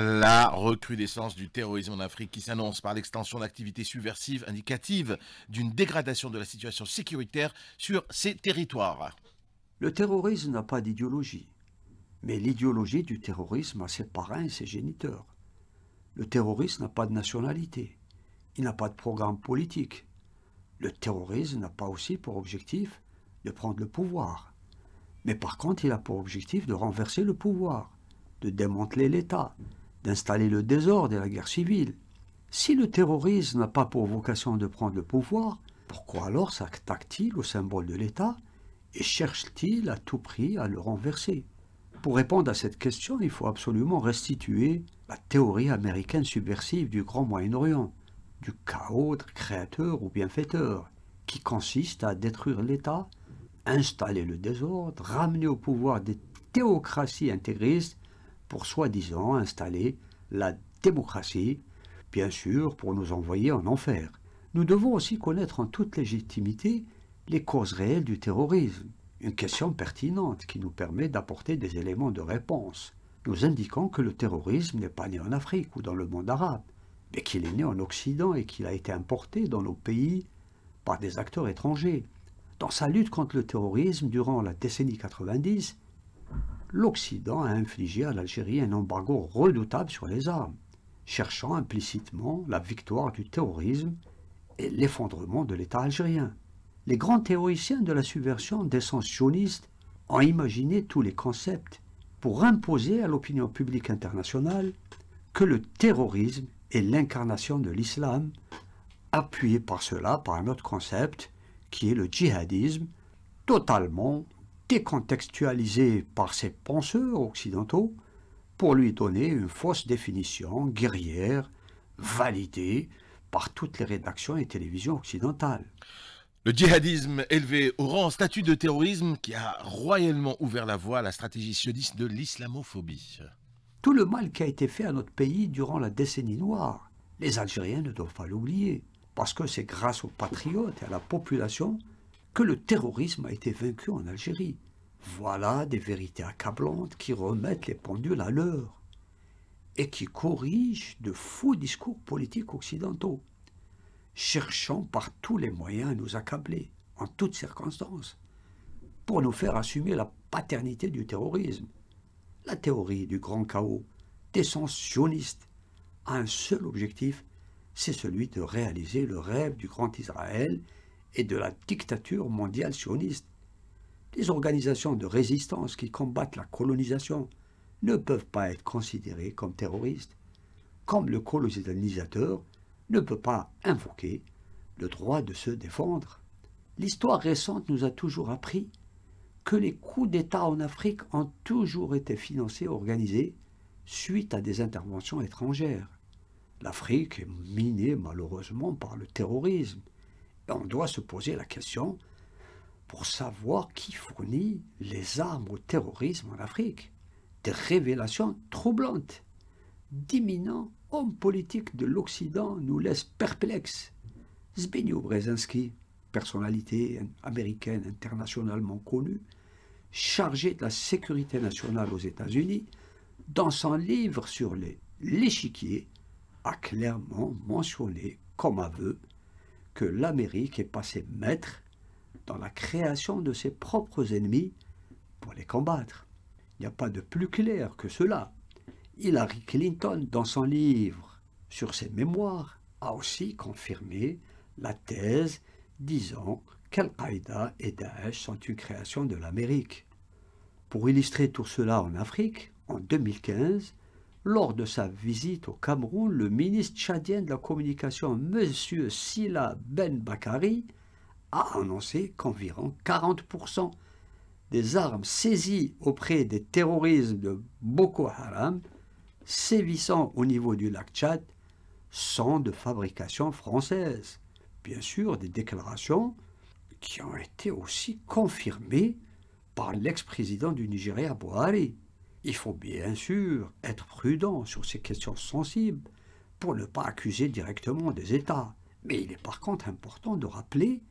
la recrudescence du terrorisme en Afrique qui s'annonce par l'extension d'activités subversives indicatives d'une dégradation de la situation sécuritaire sur ces territoires. Le terrorisme n'a pas d'idéologie, mais l'idéologie du terrorisme a ses parrains et ses géniteurs. Le terrorisme n'a pas de nationalité, il n'a pas de programme politique. Le terrorisme n'a pas aussi pour objectif de prendre le pouvoir, mais par contre il a pour objectif de renverser le pouvoir, de démanteler l'État, d'installer le désordre et la guerre civile. Si le terrorisme n'a pas pour vocation de prendre le pouvoir, pourquoi alors s'attaque-t-il au symbole de l'État et cherche-t-il à tout prix à le renverser Pour répondre à cette question, il faut absolument restituer la théorie américaine subversive du Grand Moyen-Orient, du chaos créateur ou bienfaiteur, qui consiste à détruire l'État, installer le désordre, ramener au pouvoir des théocraties intégristes pour soi-disant installer la démocratie, bien sûr pour nous envoyer en enfer. Nous devons aussi connaître en toute légitimité les causes réelles du terrorisme, une question pertinente qui nous permet d'apporter des éléments de réponse, nous indiquant que le terrorisme n'est pas né en Afrique ou dans le monde arabe, mais qu'il est né en Occident et qu'il a été importé dans nos pays par des acteurs étrangers. Dans sa lutte contre le terrorisme durant la décennie 90, l'Occident a infligé à l'Algérie un embargo redoutable sur les armes, cherchant implicitement la victoire du terrorisme et l'effondrement de l'État algérien. Les grands théoriciens de la subversion descensionniste ont imaginé tous les concepts pour imposer à l'opinion publique internationale que le terrorisme est l'incarnation de l'islam, appuyé par cela par un autre concept qui est le djihadisme, totalement décontextualisé par ses penseurs occidentaux pour lui donner une fausse définition guerrière, validée par toutes les rédactions et télévisions occidentales. Le djihadisme élevé au rang statut de terrorisme qui a royalement ouvert la voie à la stratégie sioniste de l'islamophobie. Tout le mal qui a été fait à notre pays durant la décennie noire, les Algériens ne doivent pas l'oublier, parce que c'est grâce aux patriotes et à la population que le terrorisme a été vaincu en Algérie. Voilà des vérités accablantes qui remettent les pendules à l'heure et qui corrigent de faux discours politiques occidentaux, cherchant par tous les moyens à nous accabler, en toutes circonstances, pour nous faire assumer la paternité du terrorisme. La théorie du grand chaos, des sionistes, a un seul objectif, c'est celui de réaliser le rêve du grand Israël et de la dictature mondiale sioniste. Les organisations de résistance qui combattent la colonisation ne peuvent pas être considérées comme terroristes, comme le colonisateur ne peut pas invoquer le droit de se défendre. L'histoire récente nous a toujours appris que les coups d'État en Afrique ont toujours été financés, organisés, suite à des interventions étrangères. L'Afrique est minée malheureusement par le terrorisme, on doit se poser la question pour savoir qui fournit les armes au terrorisme en Afrique. Des révélations troublantes d'imminents hommes politiques de l'Occident nous laissent perplexes. Zbigniew Brzezinski, personnalité américaine internationalement connue, chargée de la sécurité nationale aux États-Unis, dans son livre sur l'échiquier, a clairement mentionné comme aveu que l'Amérique est passée maître dans la création de ses propres ennemis pour les combattre. Il n'y a pas de plus clair que cela. Hillary Clinton, dans son livre sur ses mémoires, a aussi confirmé la thèse disant qu'Al-Qaïda et Daesh sont une création de l'Amérique. Pour illustrer tout cela en Afrique, en 2015, lors de sa visite au Cameroun, le ministre tchadien de la communication, M. Sila Ben Bakari, a annoncé qu'environ 40% des armes saisies auprès des terroristes de Boko Haram, sévissant au niveau du lac Tchad, sont de fabrication française. Bien sûr, des déclarations qui ont été aussi confirmées par l'ex-président du Nigeria, Buhari. Il faut bien sûr être prudent sur ces questions sensibles pour ne pas accuser directement des États. Mais il est par contre important de rappeler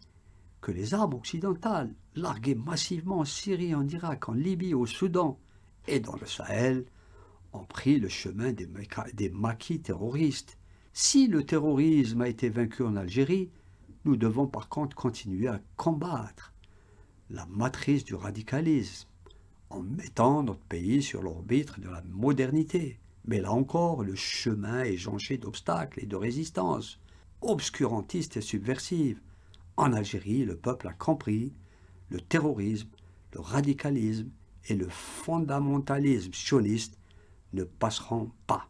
que les armes occidentales, larguées massivement en Syrie, en Irak, en Libye, au Soudan et dans le Sahel, ont pris le chemin des, des maquis terroristes. Si le terrorisme a été vaincu en Algérie, nous devons par contre continuer à combattre la matrice du radicalisme en mettant notre pays sur l'orbite de la modernité. Mais là encore, le chemin est jonché d'obstacles et de résistances, obscurantistes et subversives. En Algérie, le peuple a compris le terrorisme, le radicalisme et le fondamentalisme sioniste ne passeront pas.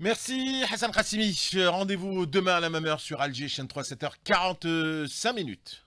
Merci Hassan Khassimi. Rendez-vous demain à la même heure sur Alger, chaîne 3, 7h45 minutes.